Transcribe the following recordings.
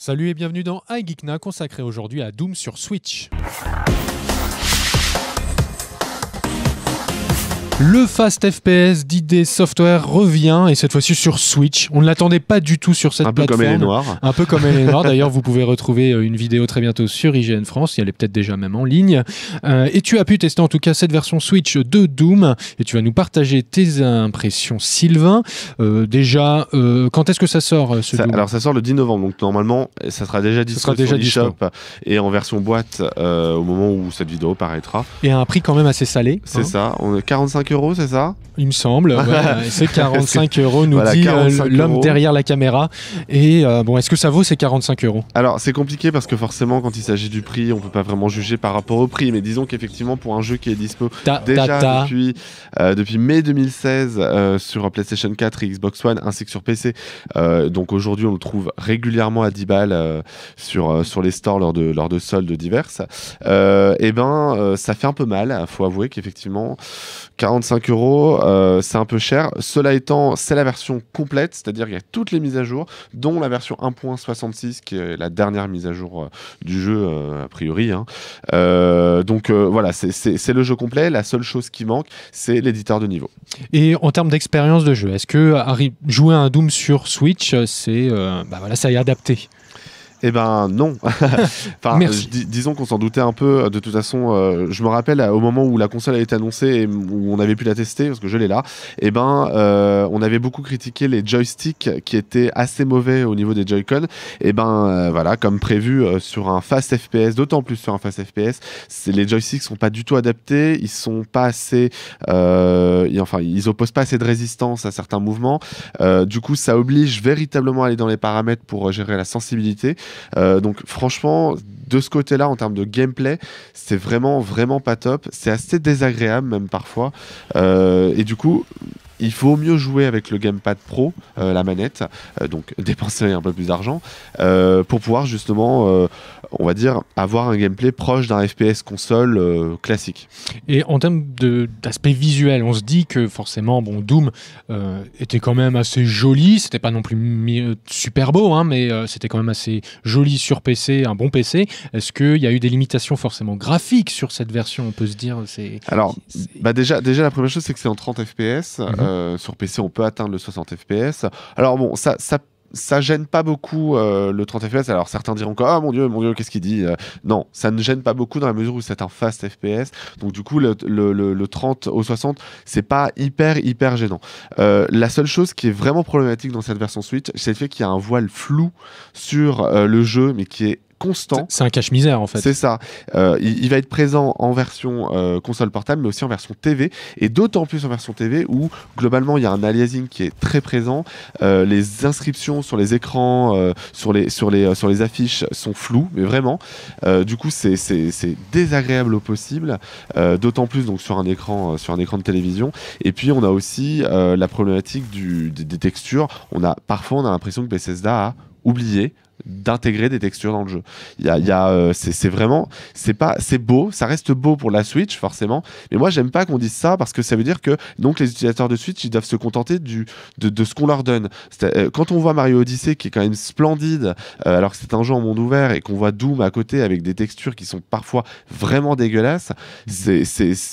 Salut et bienvenue dans iGeekna consacré aujourd'hui à Doom sur Switch. Le Fast FPS d'ID Software revient et cette fois-ci sur Switch. On ne l'attendait pas du tout sur cette plateforme. Un peu comme elle est noire. Un peu comme D'ailleurs, vous pouvez retrouver euh, une vidéo très bientôt sur IGN France. Il Elle est peut-être déjà même en ligne. Euh, et tu as pu tester en tout cas cette version Switch de Doom et tu vas nous partager tes impressions, Sylvain. Euh, déjà, quand est-ce que ça sort ce Doom Alors, ça sort le 10 novembre. Donc, normalement, ça sera déjà disponible déjà sur et en version boîte au moment où cette vidéo paraîtra. Et à un prix quand même assez salé. C'est hein. ça. On a 45 euros, c'est ça Il me semble. c'est 45 euros, nous dit euh, l'homme derrière la caméra. Et euh, bon, est-ce que ça vaut ces 45 euros Alors, c'est compliqué parce que forcément, quand il s'agit du prix, on peut pas vraiment juger par rapport au prix. Mais disons qu'effectivement, pour un jeu qui est dispo déjà euh, Depuis, mai 2016 sur PlayStation 4 et Xbox One, ainsi que sur PC, donc aujourd'hui, on le trouve régulièrement à 10 balles sur, sur les stores lors de, lors de soldes diverses. et eh ben, ça fait un peu mal. Faut avouer qu'effectivement, 40 euros, euh, c'est un peu cher. Cela étant, c'est la version complète, c'est-à-dire qu'il y a toutes les mises à jour, dont la version 1.66 qui est la dernière mise à jour euh, du jeu euh, a priori. Hein. donc voilà, c'est le jeu complet. La seule chose qui manque, c'est l'éditeur de niveau. Et en termes d'expérience de jeu, est-ce que jouer à un Doom sur Switch, c'est bah voilà, ça est adapté eh ben non. enfin, disons qu'on s'en doutait un peu. Euh, de toute façon, euh, je me rappelle euh, au moment où la console a été annoncée et où on avait pu la tester, parce que je l'ai là. eh ben, on avait beaucoup critiqué les joysticks qui étaient assez mauvais au niveau des joy Et eh ben voilà, comme prévu sur un fast FPS, d'autant plus sur un fast FPS, les joysticks sont pas du tout adaptés. Ils sont pas assez, enfin, ils opposent pas assez de résistance à certains mouvements. du coup, ça oblige véritablement à aller dans les paramètres pour gérer la sensibilité. Euh, donc franchement, de ce côté-là, en termes de gameplay, c'est vraiment, vraiment pas top. C'est assez désagréable même parfois. Euh, et du coup, il faut mieux jouer avec le Gamepad Pro, euh, la manette, euh, donc dépenser un peu plus d'argent, euh, pour pouvoir justement, on va dire, avoir un gameplay proche d'un FPS console classique. Et en termes d'aspect visuel, on se dit que forcément, bon, Doom était quand même assez joli, c'était pas non plus super beau, hein, mais c'était quand même assez joli sur PC, un bon PC. Est-ce qu'il y a eu des limitations forcément graphiques sur cette version On peut se dire, c'est. Alors, bah, déjà, déjà, la première chose, c'est que c'est en 30 FPS. Mhm. Euh, sur PC, on peut atteindre le 60 FPS. Alors bon, ça, ça ça gêne pas beaucoup euh, le 30 FPS. Alors certains diront que oh, ah, mon dieu, mon dieu, qu'est-ce qu'il dit euh. Non, ça ne gêne pas beaucoup dans la mesure où c'est un fast FPS. Donc du coup, le, 30 au 60, c'est pas hyper hyper gênant. la seule chose qui est vraiment problématique dans cette version Switch, c'est le fait qu'il y a un voile flou sur le jeu, mais qui est constant. C'est un cache-misère en fait. C'est ça. Euh, il, va être présent en version euh, console portable, mais aussi en version TV, et d'autant plus en version TV où globalement il y a un aliasing qui est très présent. Euh, les inscriptions sur les écrans, sur les affiches sont floues, mais vraiment. du coup, c'est désagréable au possible, d'autant plus donc sur un écran de télévision. Et puis on a aussi la problématique des, textures. On a parfois on a l'impression que Bethesda a oublié d'intégrer des textures dans le jeu. Il y a, euh, c'est vraiment, c'est pas, c'est beau, ça reste beau pour la Switch forcément. Mais moi j'aime pas qu'on dise ça parce que ça veut dire que donc les utilisateurs de Switch ils doivent se contenter du de, ce qu'on leur donne. Euh, quand on voit Mario Odyssey qui est quand même splendide, euh, alors que c'est un jeu en monde ouvert et qu'on voit Doom à côté avec des textures qui sont parfois vraiment dégueulasses, c'est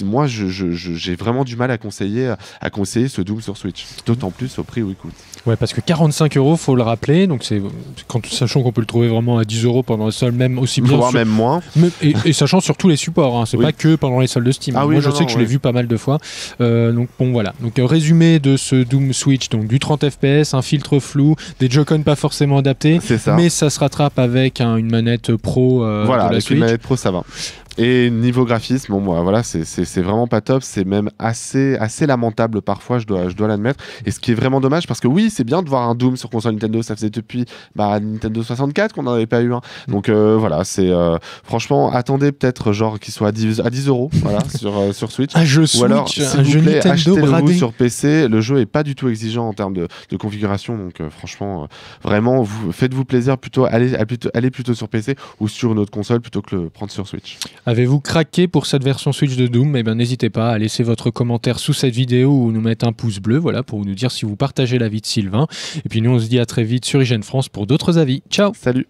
moi j'ai vraiment du mal à conseiller à conseiller ce Doom sur Switch. D'autant plus au prix où il coûte. Ouais parce que 45 euros faut le rappeler donc c'est quand, sachant qu'on peut le trouver vraiment à 10 euros pendant les soldes, même aussi bien. Voire même moins. et, sachant sur tous les supports, hein, c'est pas que pendant les soldes de Steam. Ah Moi, je sais que je l'ai vu pas mal de fois. Euh, donc bon, voilà. Donc euh, résumé de ce Doom Switch, donc du 30 FPS, un filtre flou, des Jocons pas forcément adaptés, mais ça se rattrape avec une manette pro. Euh, voilà, la avec une manette pro, ça va. Et niveau graphisme, bon, moi, voilà, c'est vraiment pas top. C'est même assez, assez lamentable parfois, je dois, je dois l'admettre. Et ce qui est vraiment dommage, parce que oui, c'est bien de voir un Doom sur console Nintendo. Ça faisait depuis bah, Nintendo 64 qu'on n'en avait pas eu un. Mm. Donc euh, voilà, c'est euh, franchement, attendez peut-être genre qu'il soit à 10, euros voilà, sur, euh, sur Switch. Ah, jeu Ou alors, s'il vous plaît, sur PC. Le jeu est pas du tout exigeant en termes de, de configuration. Donc franchement, vraiment, vous faites-vous plaisir. Plutôt allez, plutôt, allez plutôt sur PC ou sur une autre console plutôt que le prendre sur Switch. Avez-vous craqué pour cette version Switch de Doom Eh bien, n'hésitez pas à laisser votre commentaire sous cette vidéo ou nous mettre un pouce bleu, voilà, pour nous dire si vous partagez l'avis de Sylvain. Et puis nous, on se dit à très vite sur Hygiène France pour d'autres avis. Ciao Salut